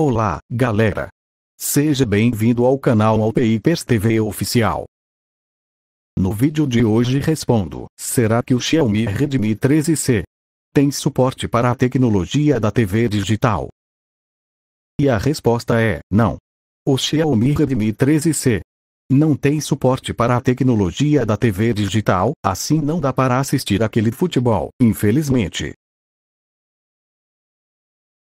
Olá, galera! Seja bem-vindo ao canal Alpeipers TV Oficial. No vídeo de hoje respondo, será que o Xiaomi Redmi 13C tem suporte para a tecnologia da TV digital? E a resposta é, não. O Xiaomi Redmi 13C não tem suporte para a tecnologia da TV digital, assim não dá para assistir aquele futebol, infelizmente.